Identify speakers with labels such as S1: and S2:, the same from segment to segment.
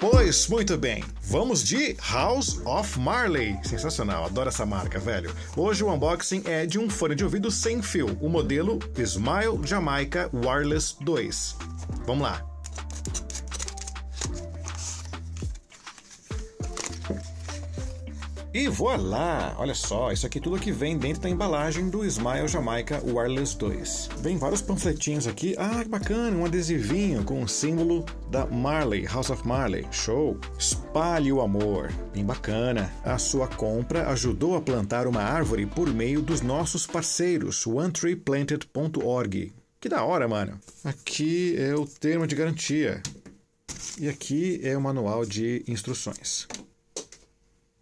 S1: Pois, muito bem. Vamos de House of Marley. Sensacional, adoro essa marca, velho. Hoje o unboxing é de um fone de ouvido sem fio, o modelo Smile Jamaica Wireless 2. Vamos lá. E voilá! Olha só, isso aqui é tudo que vem dentro da embalagem do Smile Jamaica Wireless 2. Vem vários panfletinhos aqui. Ah, que bacana! Um adesivinho com o símbolo da Marley, House of Marley. Show! Espalhe o amor. Bem bacana. A sua compra ajudou a plantar uma árvore por meio dos nossos parceiros, OneTreePlanted.org. Que da hora, mano! Aqui é o termo de garantia. E aqui é o manual de instruções.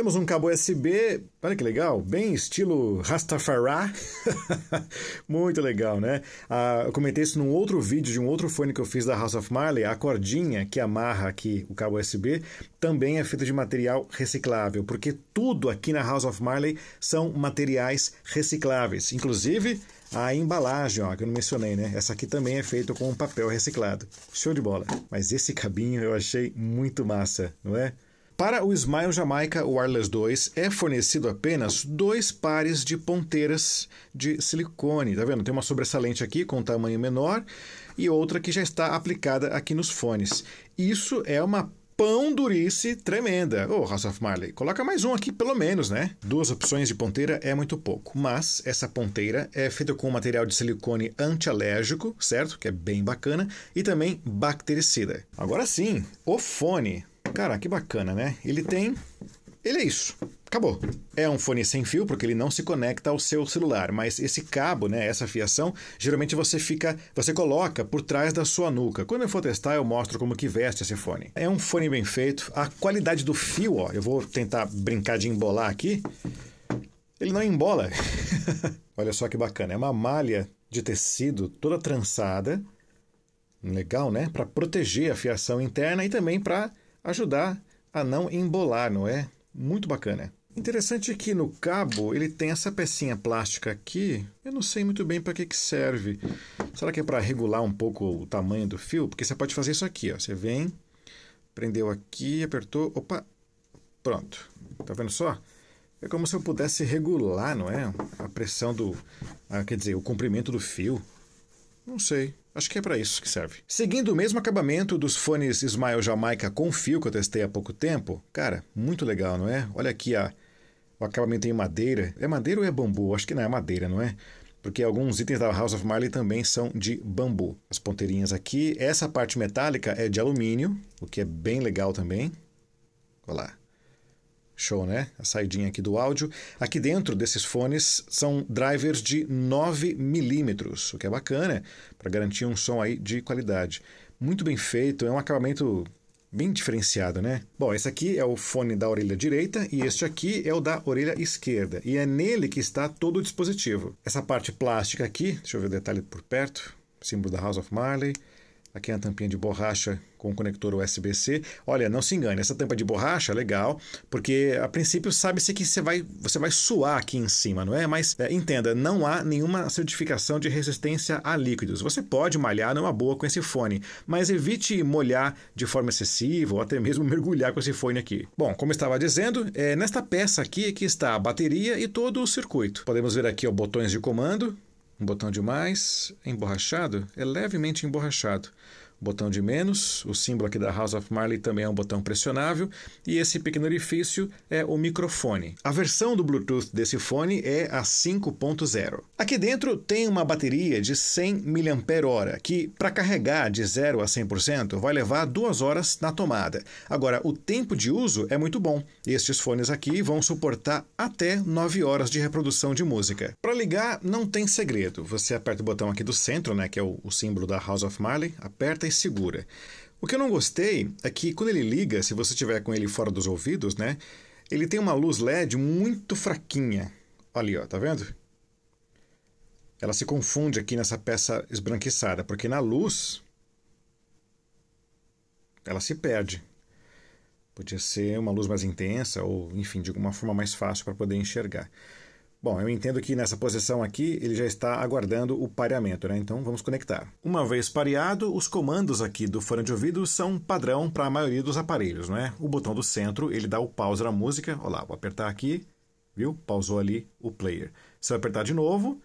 S1: Temos um cabo USB, olha que legal, bem estilo Rastafari. Muito legal, né? Ah, eu comentei isso num outro vídeo de um outro fone que eu fiz da House of Marley. A cordinha que amarra aqui o cabo USB também é feita de material reciclável, porque tudo aqui na House of Marley são materiais recicláveis. Inclusive a embalagem, ó, que eu não mencionei, né? Essa aqui também é feita com papel reciclado. Show de bola. Mas esse cabinho eu achei muito massa, não é? Para o Smile Jamaica Wireless 2 é fornecido apenas dois pares de ponteiras de silicone. Tá vendo? Tem uma sobressalente aqui com um tamanho menor e outra que já está aplicada aqui nos fones. Isso é uma pão durice tremenda. Ô, oh, House of Marley, coloca mais um aqui pelo menos, né? Duas opções de ponteira é muito pouco, mas essa ponteira é feita com um material de silicone antialérgico, certo? Que é bem bacana, e também bactericida. Agora sim, o fone. Cara, que bacana, né? Ele tem. Ele é isso. Acabou. É um fone sem fio porque ele não se conecta ao seu celular, mas esse cabo, né, essa fiação, geralmente você fica, você coloca por trás da sua nuca. Quando eu for testar, eu mostro como que veste esse fone. É um fone bem feito. A qualidade do fio, ó, eu vou tentar brincar de embolar aqui. Ele não embola. Olha só que bacana. É uma malha de tecido toda trançada. Legal, né? Para proteger a fiação interna e também para ajudar a não embolar, não é? Muito bacana. Interessante que no cabo ele tem essa pecinha plástica aqui. Eu não sei muito bem para que, que serve. Será que é para regular um pouco o tamanho do fio? Porque você pode fazer isso aqui, ó. Você vem, prendeu aqui, apertou, opa, pronto. Tá vendo só? É como se eu pudesse regular, não é? A pressão do, ah, quer dizer, o comprimento do fio. Não sei. Acho que é para isso que serve. Seguindo o mesmo acabamento dos fones Smile Jamaica com fio que eu testei há pouco tempo. Cara, muito legal, não é? Olha aqui a, o acabamento em madeira. É madeira ou é bambu? Acho que não é madeira, não é? Porque alguns itens da House of Marley também são de bambu. As ponteirinhas aqui. Essa parte metálica é de alumínio, o que é bem legal também. Olha lá. Show, né? A saidinha aqui do áudio. Aqui dentro desses fones são drivers de 9 milímetros, o que é bacana para garantir um som aí de qualidade. Muito bem feito, é um acabamento bem diferenciado, né? Bom, esse aqui é o fone da orelha direita e este aqui é o da orelha esquerda. E é nele que está todo o dispositivo. Essa parte plástica aqui, deixa eu ver o detalhe por perto, símbolo da House of Marley. Aqui é a tampinha de borracha com o conector USB-C. Olha, não se engane, essa tampa de borracha é legal, porque a princípio sabe-se que você vai, você vai suar aqui em cima, não é? Mas é, entenda, não há nenhuma certificação de resistência a líquidos. Você pode malhar numa boa com esse fone, mas evite molhar de forma excessiva ou até mesmo mergulhar com esse fone aqui. Bom, como estava dizendo, é nesta peça aqui é que está a bateria e todo o circuito. Podemos ver aqui ó, botões de comando, um botão de mais emborrachado é levemente emborrachado, botão de menos, o símbolo aqui da House of Marley também é um botão pressionável, e esse pequeno orifício é o microfone. A versão do Bluetooth desse fone é a 5.0. Aqui dentro tem uma bateria de 100 mAh, que para carregar de 0 a 100% vai levar duas horas na tomada. Agora, o tempo de uso é muito bom. Estes fones aqui vão suportar até 9 horas de reprodução de música. Para ligar, não tem segredo. Você aperta o botão aqui do centro, né, que é o, o símbolo da House of Marley, aperta e mais segura. O que eu não gostei é que quando ele liga, se você tiver com ele fora dos ouvidos, né? Ele tem uma luz LED muito fraquinha. Ali, ó, tá vendo? Ela se confunde aqui nessa peça esbranquiçada, porque na luz ela se perde. Podia ser uma luz mais intensa ou, enfim, de alguma forma mais fácil para poder enxergar. Bom, eu entendo que nessa posição aqui ele já está aguardando o pareamento, né? Então vamos conectar. Uma vez pareado, os comandos aqui do fone de ouvido são padrão para a maioria dos aparelhos, né? O botão do centro, ele dá o pause na música. Olha lá, vou apertar aqui, viu? Pausou ali o player. Se eu apertar de novo,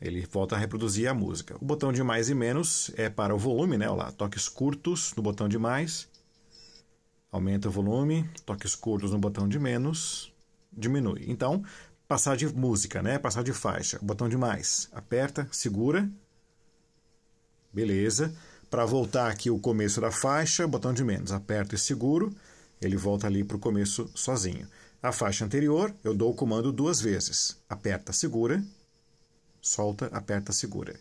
S1: ele volta a reproduzir a música. O botão de mais e menos é para o volume, né? Olha lá, toques curtos no botão de mais. Aumenta o volume, toques curtos no botão de menos, diminui. Então, passar de música, né? Passar de faixa. Botão de mais. Aperta, segura. Beleza. Para voltar aqui o começo da faixa, botão de menos. Aperto e seguro. Ele volta ali para o começo sozinho. A faixa anterior, eu dou o comando duas vezes. Aperta, segura. Solta, aperta, segura.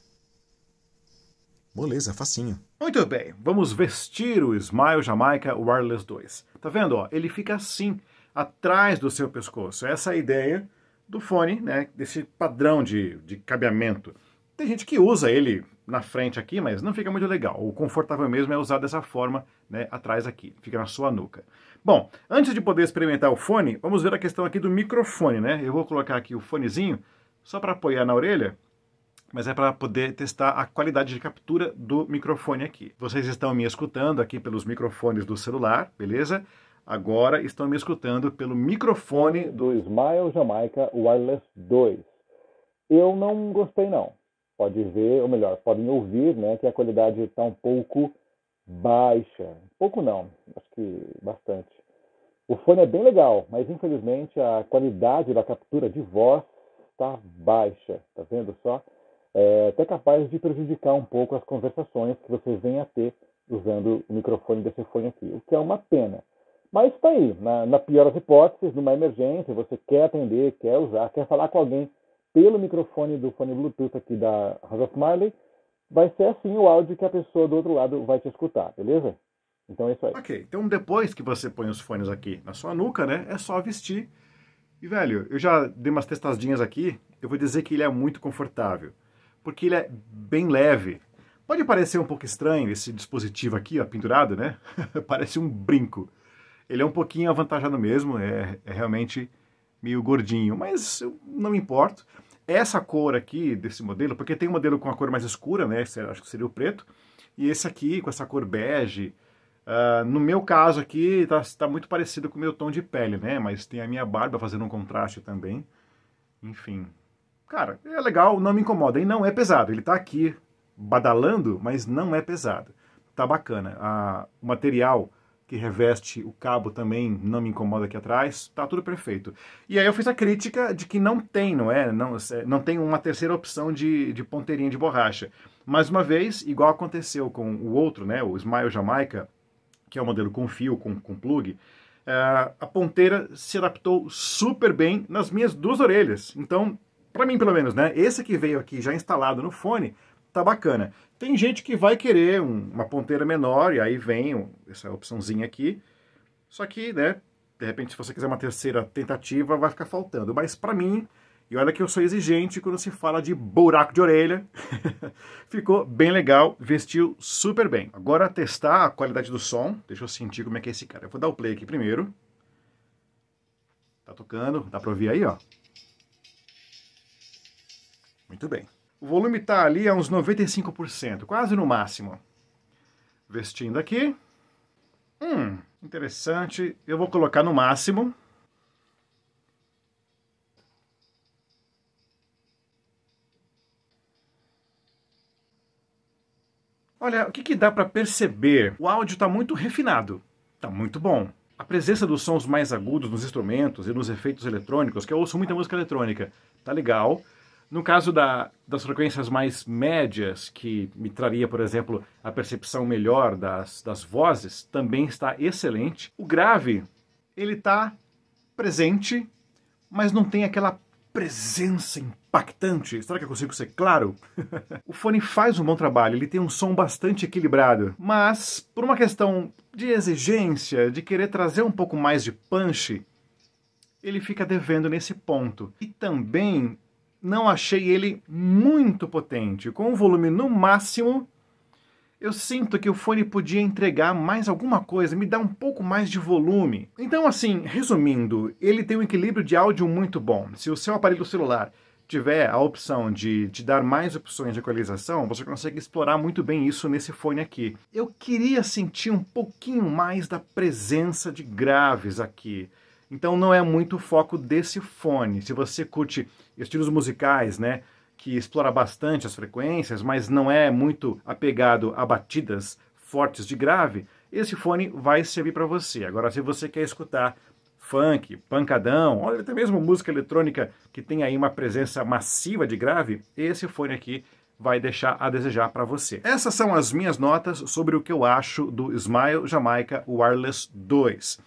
S1: Moleza, facinho. Muito bem, vamos vestir o Smile Jamaica Wireless 2. Tá vendo? Ó? Ele fica assim, atrás do seu pescoço. Essa é a ideia do fone, né, desse padrão de, de cabeamento. Tem gente que usa ele na frente aqui, mas não fica muito legal. O confortável mesmo é usar dessa forma, né, atrás aqui, fica na sua nuca. Bom, antes de poder experimentar o fone, vamos ver a questão aqui do microfone, né? Eu vou colocar aqui o fonezinho só para apoiar na orelha, mas é para poder testar a qualidade de captura do microfone aqui. Vocês estão me escutando aqui pelos microfones do celular, beleza? Agora estão me escutando pelo microfone do Smile Jamaica Wireless 2. Eu não gostei não. Pode ver, ou melhor, podem ouvir, né, que a qualidade está um pouco baixa. Pouco não, acho que bastante. O fone é bem legal, mas infelizmente a qualidade da captura de voz está baixa, tá vendo só? É até capaz de prejudicar um pouco as conversações que vocês venham a ter usando o microfone desse fone aqui, o que é uma pena. Mas está aí, na, na pior das hipóteses, numa emergência, você quer atender, quer usar, quer falar com alguém pelo microfone do fone Bluetooth aqui da House of Marley, vai ser assim o áudio que a pessoa do outro lado vai te escutar, beleza? Então é isso aí. Ok, então depois que você põe os fones aqui na sua nuca, né, é só vestir. E velho, eu já dei umas testadinhas aqui, eu vou dizer que ele é muito confortável, porque ele é bem leve. Pode parecer um pouco estranho esse dispositivo aqui, ó, pendurado, né? Parece um brinco. Ele é um pouquinho avantajado mesmo, é, é realmente meio gordinho, mas eu não me importo. Essa cor aqui desse modelo, porque tem um modelo com a cor mais escura, né? acho que seria o preto. E esse aqui com essa cor bege. Uh, no meu caso aqui, está tá muito parecido com o meu tom de pele, né? Mas tem a minha barba fazendo um contraste também. Enfim. Cara, é legal, não me incomoda. E não é pesado. Ele está aqui badalando, mas não é pesado. Tá bacana. A, ah, o material que reveste o cabo também não me incomoda aqui atrás, tá tudo perfeito. E aí eu fiz a crítica de que não tem, não é? Não, é, não tem uma terceira opção de, de ponteirinha de borracha. Mais uma vez, igual aconteceu com o outro, né, o Smile Jamaica, que é o um modelo com fio, com, com plug, uh, a ponteira se adaptou super bem nas minhas duas orelhas. Então, para mim pelo menos, né, esse que veio aqui já instalado no fone, tá bacana. Tem gente que vai querer um, uma ponteira menor, e aí vem essa opçãozinha aqui. Só que, né, de repente, se você quiser uma terceira tentativa, vai ficar faltando. Mas para mim, e olha que eu sou exigente quando se fala de buraco de orelha, ficou bem legal, vestiu super bem. Agora testar a qualidade do som, deixa eu sentir como é que é esse cara. Eu vou dar o play aqui primeiro. Tá tocando, dá pra ouvir aí, ó. Muito bem. O volume está ali a uns 95%, quase no máximo. Vestindo aqui. Hum, interessante. Eu vou colocar no máximo. Olha, o que, que dá para perceber? O áudio está muito refinado, está muito bom. A presença dos sons mais agudos nos instrumentos e nos efeitos eletrônicos, que eu ouço muita música eletrônica, tá legal. No caso da, das frequências mais médias, que me traria, por exemplo, a percepção melhor das, das vozes, também está excelente. O grave, ele está presente, mas não tem aquela presença impactante. Será que eu consigo ser claro? o fone faz um bom trabalho, ele tem um som bastante equilibrado, mas por uma questão de exigência, de querer trazer um pouco mais de punch, ele fica devendo nesse ponto. E também não achei ele muito potente. Com o volume no máximo, eu sinto que o fone podia entregar mais alguma coisa, me dar um pouco mais de volume. Então, assim, resumindo, ele tem um equilíbrio de áudio muito bom. Se o seu aparelho celular tiver a opção de te dar mais opções de equalização, você consegue explorar muito bem isso nesse fone aqui. Eu queria sentir um pouquinho mais da presença de graves aqui. Então não é muito o foco desse fone. Se você curte estilos musicais, né, que explora bastante as frequências, mas não é muito apegado a batidas fortes de grave, esse fone vai servir para você. Agora, se você quer escutar funk, pancadão, olha até mesmo música eletrônica que tem aí uma presença massiva de grave, esse fone aqui vai deixar a desejar para você. Essas são as minhas notas sobre o que eu acho do Smile Jamaica Wireless 2.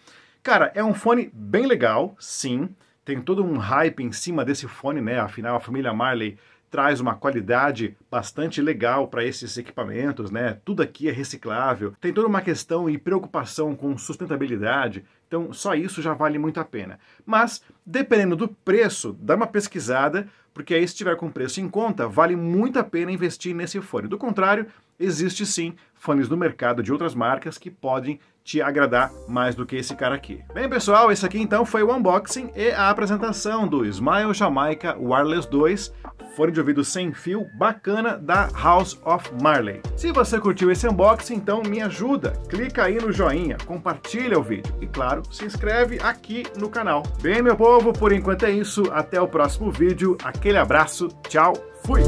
S1: Cara, é um fone bem legal, sim. Tem todo um hype em cima desse fone, né? Afinal, a família Marley traz uma qualidade bastante legal para esses equipamentos, né? Tudo aqui é reciclável. Tem toda uma questão e preocupação com sustentabilidade. Então, só isso já vale muito a pena. Mas, dependendo do preço, dá uma pesquisada, porque aí se tiver com preço em conta, vale muito a pena investir nesse fone. Do contrário, existe sim fones no mercado de outras marcas que podem te agradar mais do que esse cara aqui. Bem pessoal, esse aqui então foi o unboxing e a apresentação do Smile Jamaica Wireless 2, fone de ouvido sem fio bacana da House of Marley. Se você curtiu esse unboxing, então me ajuda, clica aí no joinha, compartilha o vídeo e claro, se inscreve aqui no canal. Bem meu povo, por enquanto é isso, até o próximo vídeo, aquele abraço, tchau, fui!